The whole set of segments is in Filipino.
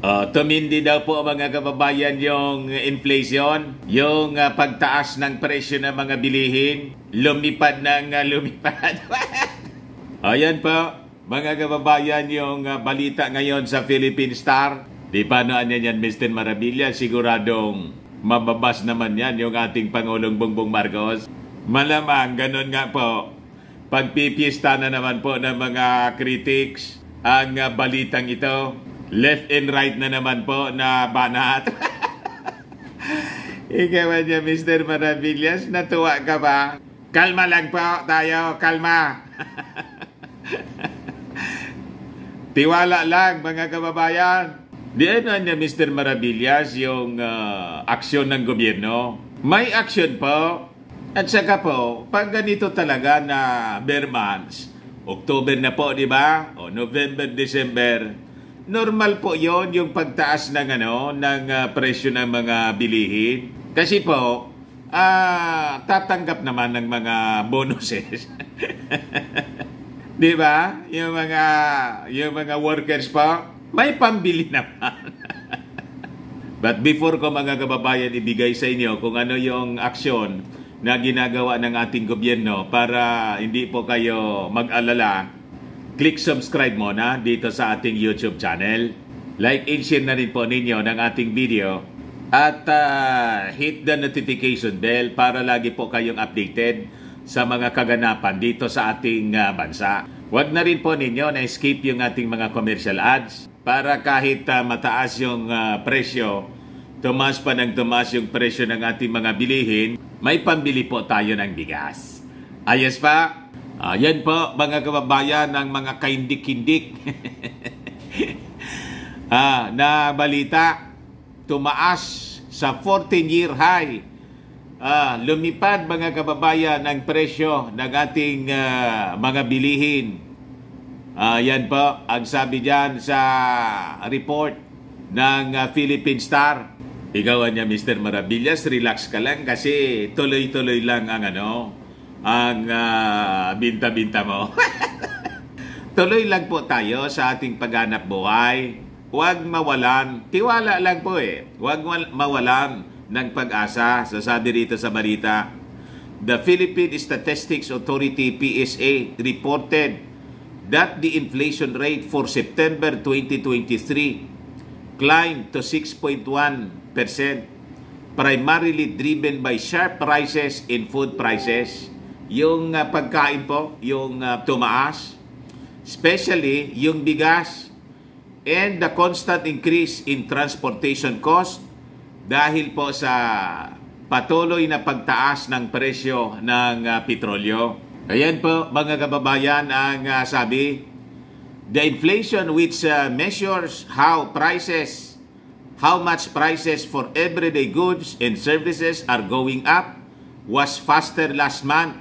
Uh, tumindi daw po mga kababayan yung inflation, yung uh, pagtaas ng presyo ng mga bilihin, lumipad ng uh, lumipad. Ayan po, mga kababayan, yung uh, balita ngayon sa Philippine Star. Di pa noan yan yan, Mr. Marabilla, siguradong mababas naman yan yung ating Pangulong Bongbong Marcos. Malamang, ganun nga po. Pagpipiesta na naman po ng mga critics ang uh, balitang ito. Left and right na naman po na banat. Ikaw ba niya, Mr. Maravillas? Natuwa ka ba? Kalma lang po tayo, kalma. Tiwala lang mga kababayan. Di ano niya, Mr. Maravillas, yung uh, aksyon ng gobyerno. May aksyon po. At saka po, pag ganito talaga na bare months, October na po, di ba? O November, December, normal po yon yung pagtaas ng ano ng uh, presyo ng mga bilihin kasi po uh, tatanggap naman ng mga bonuses di ba yung mga yung mga workers pa may pambili naman But before ko mga kababayan ibigay sa inyo kung ano yung aksyon na ginagawa ng ating gobyerno para hindi po kayo mag-alala click subscribe mo na dito sa ating YouTube channel. Like and share na rin po ninyo ng ating video. At uh, hit the notification bell para lagi po kayong updated sa mga kaganapan dito sa ating uh, bansa. Huwag na rin po ninyo na skip yung ating mga commercial ads para kahit uh, mataas yung uh, presyo, tumas pa ng tumas yung presyo ng ating mga bilihin, may pambili po tayo ng bigas. Ayos pa? Uh, yan po mga kababayan ng mga kaindik-hindik uh, ah, na balita tumaas sa 14-year high. Uh, lumipad mga kababayan ng presyo ng ating uh, mga bilihin. Uh, yan po ang sabi dyan sa report ng uh, Philippine Star. Ikaw niya Mr. Marabillas, relax ka lang kasi tuloy-tuloy lang ang ano, ang uh, binta-binta mo. Tuloy lang po tayo sa ating pagganap buhay. Huwag mawalan. Tiwala lang po eh. Huwag mawalan ng pag-asa. Sasabi rito sa balita, The Philippine Statistics Authority PSA reported that the inflation rate for September 2023 climbed to 6.1%, primarily driven by sharp rises in food prices yung uh, pagkain po, yung uh, tumaas, especially yung bigas and the constant increase in transportation cost dahil po sa patuloy na pagtaas ng presyo ng uh, petrolyo. Ayan po mga kababayan ang uh, sabi, the inflation which uh, measures how prices how much prices for everyday goods and services are going up was faster last month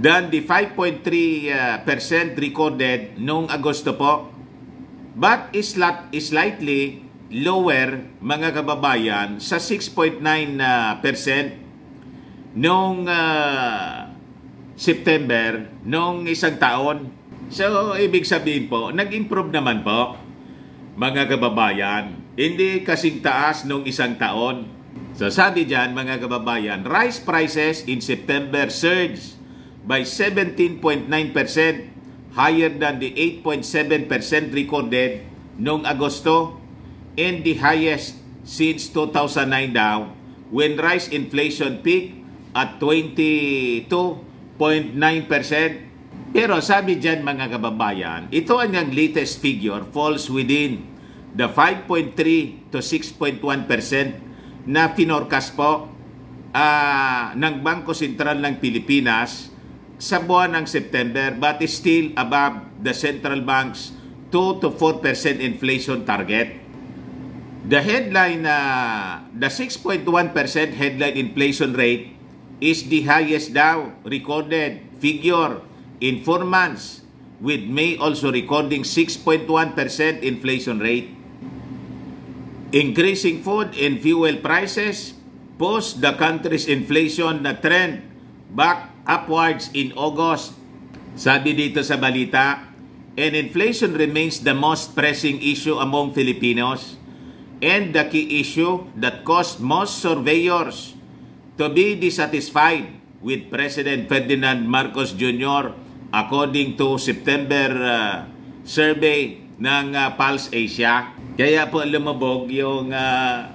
than the 5.3% uh, recorded noong Agosto po but is slightly lower mga kababayan sa 6.9% uh, noong uh, September noong isang taon. So ibig sabihin po, nag-improve naman po mga kababayan. Hindi kasing taas noong isang taon. So sabi diyan mga kababayan, rice prices in September surged by 17.9%, higher than the 8.7% recorded noong Agosto and the highest since 2009 daw when rice inflation peaked at 22.9%. Pero sabi dyan mga kababayan, ito ang yung latest figure falls within the 5.3 to 6.1% na finorkas po uh, ng Bangko Sentral ng Pilipinas sa buwan ng September but is still above the central bank's 2 to 4% inflation target. The headline na uh, the 6.1% headline inflation rate is the highest now recorded figure in 4 months with May also recording 6.1% inflation rate. Increasing food and fuel prices pushed the country's inflation na trend back upwards in August. Sabi dito sa balita, and inflation remains the most pressing issue among Filipinos and the key issue that caused most surveyors to be dissatisfied with President Ferdinand Marcos Jr. according to September uh, survey ng uh, Pulse Asia. Kaya po lumabog yung uh,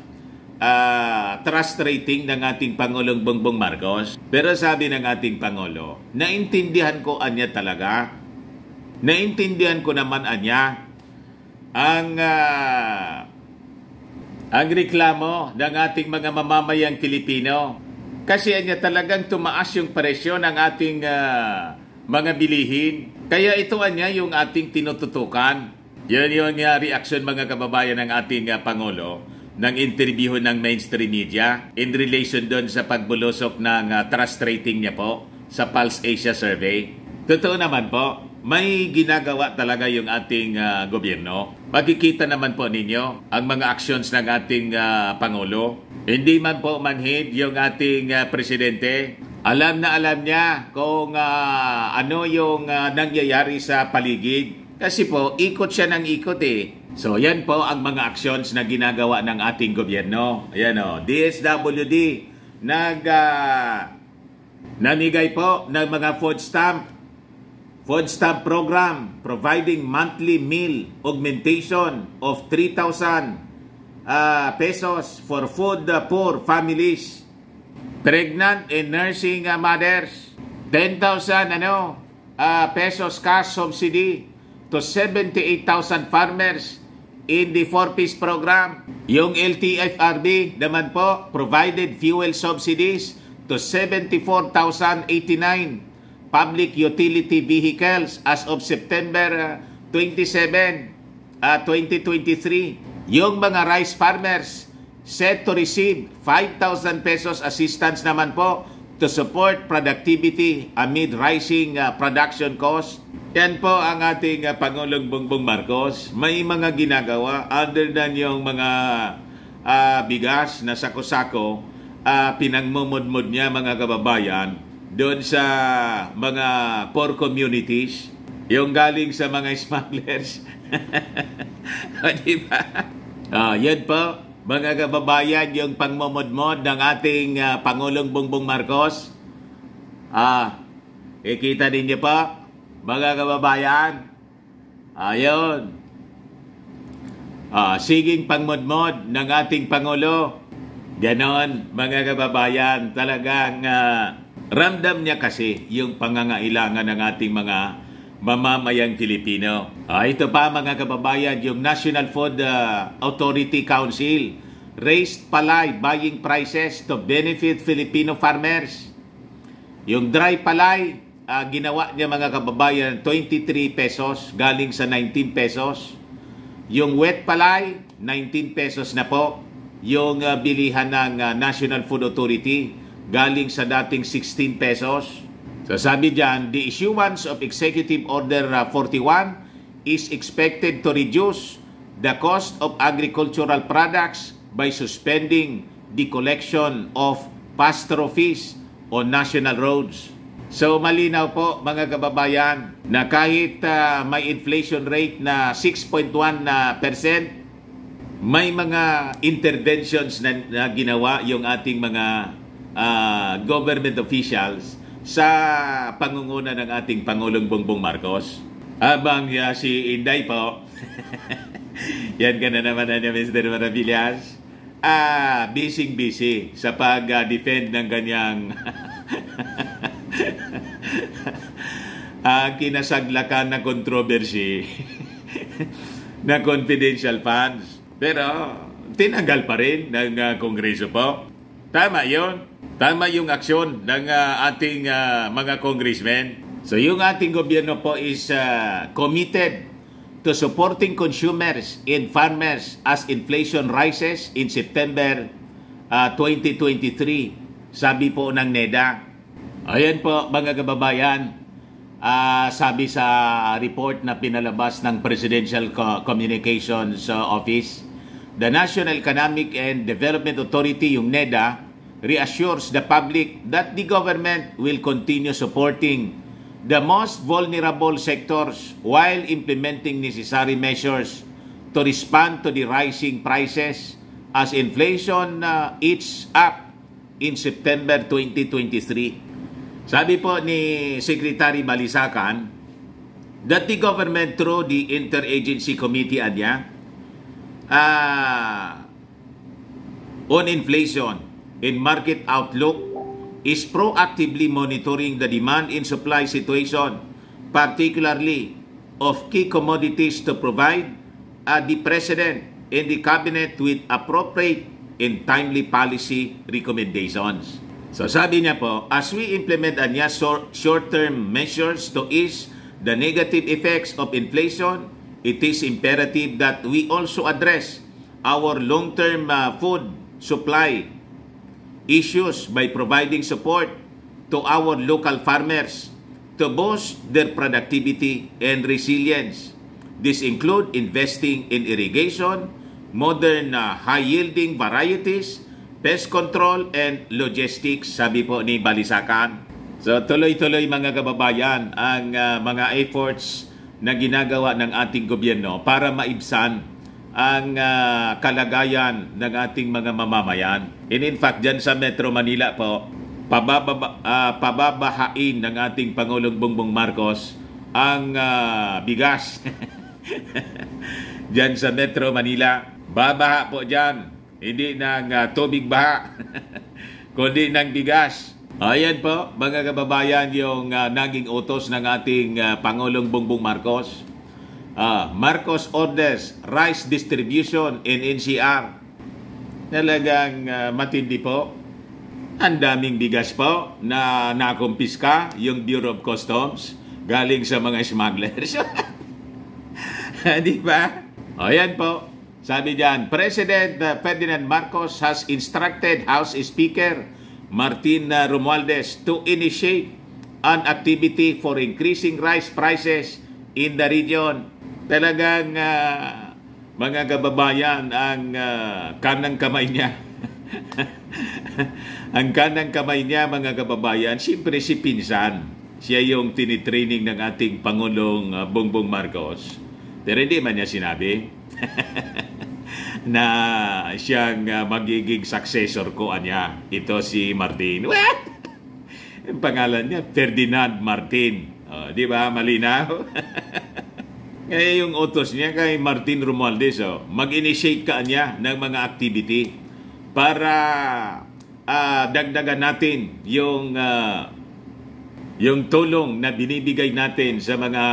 uh, ah, trust rating ng ating Pangulong Bongbong Marcos. Pero sabi ng ating Pangulo, naintindihan ko anya talaga. Naintindihan ko naman anya ang uh, ang reklamo ng ating mga mamamayang Pilipino. Kasi anya talagang tumaas yung presyo ng ating uh, mga bilihin. Kaya ito anya yung ating tinututukan. Yan yung uh, reaction mga kababayan ng ating uh, Pangulo ng interview ng mainstream media in relation doon sa pagbulusok ng uh, trust rating niya po sa Pulse Asia Survey. Totoo naman po, may ginagawa talaga yung ating uh, gobyerno. Makikita naman po ninyo ang mga actions ng ating uh, Pangulo. Hindi man po manhid yung ating uh, Presidente. Alam na alam niya kung uh, ano yung uh, nangyayari sa paligid. Kasi po, ikot siya ng ikot eh So, yan po ang mga actions na ginagawa ng ating gobyerno. Ayan o, oh. DSWD, nag, uh, namigay po ng mga food stamp, food stamp program, providing monthly meal augmentation of 3,000 uh, ah, pesos for food uh, poor families, pregnant and nursing uh, mothers, 10,000 ano, uh, pesos cash subsidy to 78,000 farmers in the four-piece program. Yung LTFRB naman po provided fuel subsidies to 74,089 public utility vehicles as of September 27, uh, 2023. Uh, yung mga rice farmers set to receive 5,000 pesos assistance naman po to support productivity amid rising uh, production costs. Yan po ang ating uh, Pangulong Bongbong Marcos. May mga ginagawa other than yung mga uh, bigas na sako-sako, uh, pinagmumudmud niya mga kababayan doon sa mga poor communities, yung galing sa mga smugglers. o, diba? Oh, yan po mga kababayan, yung pangmomodmod ng ating uh, Pangulong Bongbong Marcos. Ah, ikita ninyo pa, mga kababayan. Ayun. Ah, siging pangmodmod ng ating Pangulo. Ganon, mga kababayan, talagang uh, ramdam niya kasi yung pangangailangan ng ating mga mamamayang Filipino. Ah, ito pa mga kababayan, yung National Food ah, Authority Council raised palay buying prices to benefit Filipino farmers. Yung dry palay, uh, ginawa niya mga kababayan 23 pesos galing sa 19 pesos. Yung wet palay, 19 pesos na po. Yung uh, bilihan ng uh, National Food Authority galing sa dating 16 pesos. So sabi dyan, the issuance of Executive Order 41 uh, is expected to reduce the cost of agricultural products by suspending the collection of pasture fees on national roads. So malinaw po mga kababayan na kahit uh, may inflation rate na 6.1%, uh, may mga interventions na, na ginawa yung ating mga uh, government officials sa pangunguna ng ating Pangulong Bongbong Marcos. Abang ya si Inday po. Yan ka na naman na Mr. Maravillas. Ah, busy-busy sa pag-defend ng ganyang ah, kinasaglakan na controversy na confidential funds. Pero tinanggal pa rin ng uh, Kongreso po. Tama yon Tama yung aksyon ng uh, ating uh, mga congressmen. So yung ating gobyerno po is uh, committed to supporting consumers and farmers as inflation rises in September uh, 2023, sabi po ng NEDA. Ayan po mga kababayan, uh, sabi sa report na pinalabas ng Presidential Communications Office, the National Economic and Development Authority, yung NEDA, reassures the public that the government will continue supporting the most vulnerable sectors while implementing necessary measures to respond to the rising prices as inflation uh, eats up in September 2023. Sabi po ni Secretary Balisakan that the government through the Interagency Committee adya uh, on Inflation in market outlook is proactively monitoring the demand and supply situation, particularly of key commodities to provide uh, the President and the Cabinet with appropriate and timely policy recommendations. So sabi niya po, as we implement anya short-term measures to ease the negative effects of inflation, it is imperative that we also address our long-term uh, food supply issues by providing support to our local farmers to boost their productivity and resilience. This include investing in irrigation, modern uh, high-yielding varieties, pest control, and logistics, sabi po ni Balisakan. So tuloy-tuloy mga kababayan ang uh, mga efforts na ginagawa ng ating gobyerno para maibsan ang uh, kalagayan ng ating mga mamamayan. And in fact, dyan sa Metro Manila po, pababa, uh, pababahain ng ating Pangulong Bongbong Marcos ang uh, bigas dyan sa Metro Manila. Babaha po dyan. Hindi ng uh, tubig baha, kundi ng bigas. Ayan po, mga kababayan, yung uh, naging utos ng ating uh, Pangulong Bongbong Marcos Ah, Marcos Ordes, rice distribution in NCR. Talagang uh, ah, matindi po. Ang daming bigas po na nakumpiska yung Bureau of Customs galing sa mga smugglers. Di ba? O yan po. Sabi diyan, President ah, Ferdinand Marcos has instructed House Speaker Martin ah, Romualdez to initiate an activity for increasing rice prices in the region. Talagang uh, mga kababayan ang uh, kanang kamay niya. ang kanang kamay niya mga kababayan, siyempre si Pinsan. Siya yung tinitraining ng ating Pangulong ah, Bongbong Marcos. Pero hindi man niya sinabi na siyang magiging successor ko niya. Ito si Martin. What? Ang pangalan niya, Ferdinand Martin. Oh, di ba? Malinaw? Kaya eh, yung utos niya kay Martin Romualdez, oh, mag-initiate ka niya ng mga activity para uh, dagdagan natin yung uh, yung tulong na binibigay natin sa mga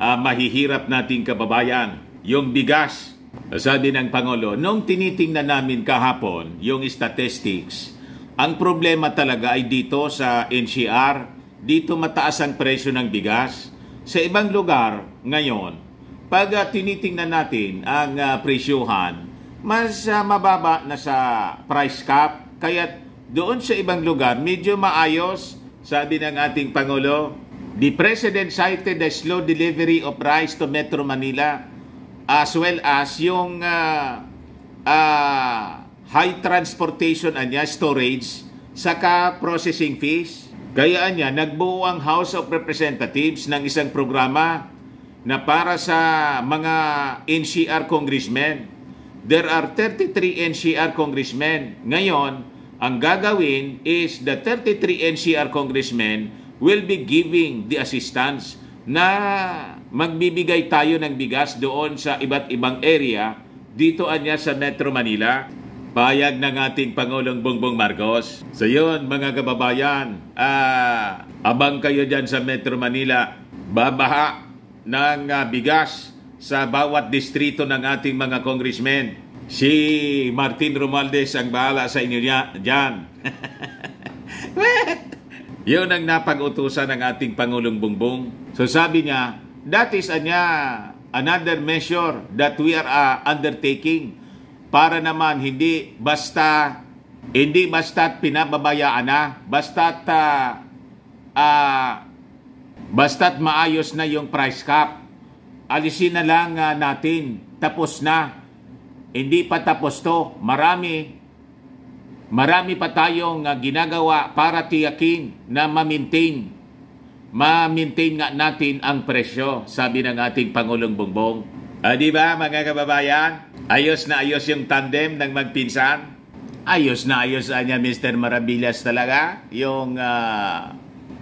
uh, mahihirap nating kababayan. Yung bigas, sabi ng Pangulo, noong tinitingnan namin kahapon yung statistics, ang problema talaga ay dito sa NCR dito mataas ang presyo ng bigas. Sa ibang lugar ngayon, pag uh, tinitingnan natin ang uh, presyuhan, mas uh, mababa na sa price cap. Kaya doon sa ibang lugar, medyo maayos, sabi ng ating Pangulo. The President cited the slow delivery of rice to Metro Manila as well as yung uh, uh, high transportation and storage saka processing fees Gayaan niya, nagbuo ang House of Representatives ng isang programa na para sa mga NCR congressmen. There are 33 NCR congressmen. Ngayon, ang gagawin is the 33 NCR congressmen will be giving the assistance na magbibigay tayo ng bigas doon sa iba't ibang area dito anya sa Metro Manila. Bayag ng ating Pangulong Bongbong Marcos. So yun, mga kababayan, ah, abang kayo dyan sa Metro Manila. Babaha ng ah, bigas sa bawat distrito ng ating mga congressmen. Si Martin Romualdez ang bahala sa inyo niya, dyan. yun ang napag-utusan ng ating Pangulong Bongbong. So sabi niya, that is anya, another measure that we are uh, undertaking para naman hindi basta hindi basta pinababayaan na, basta uh, ah, uh, ah, basta't maayos na yung price cap. Alisin na lang uh, natin, tapos na. Hindi pa tapos to, marami marami pa tayong uh, ginagawa para tiyakin na ma-maintain ma-maintain nga natin ang presyo, sabi ng ating Pangulong Bongbong. Ah, di ba mga kababayan? Ayos na ayos yung tandem ng magpinsan. Ayos na ayos niya Mr. Marabillas talaga. Yung uh,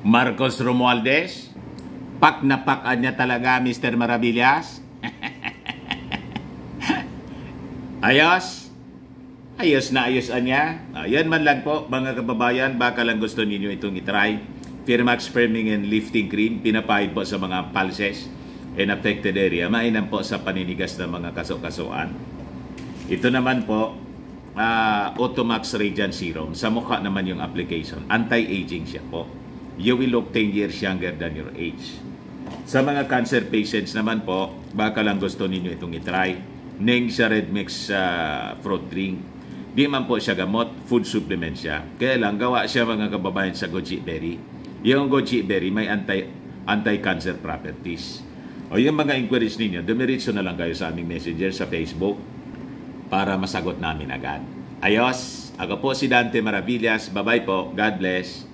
Marcos Romualdez. Pak na pak niya talaga Mr. Marabillas. ayos. Ayos na ayos niya. Ayan ah, man lang po mga kababayan. Baka lang gusto ninyo itong itry. Firmax Firming and Lifting Cream. Pinapahid po sa mga pulses and affected area, mainam po sa paninigas ng mga kaso-kasuan. Ito naman po, uh, Automax Radiant Serum. Sa mukha naman yung application. Anti-aging siya po. You will look 10 years younger than your age. Sa mga cancer patients naman po, baka lang gusto ninyo itong itry. Ning sa Red Mix uh, Fruit Drink. Di man po siya gamot, food supplement siya. Kaya lang, gawa siya mga kababayan sa goji berry. Yung goji berry may anti, anti-cancer properties. O yung mga inquiries ninyo, dumiritso na lang kayo sa aming messenger sa Facebook para masagot namin agad. Ayos! Ako po si Dante Maravillas. Bye-bye po. God bless.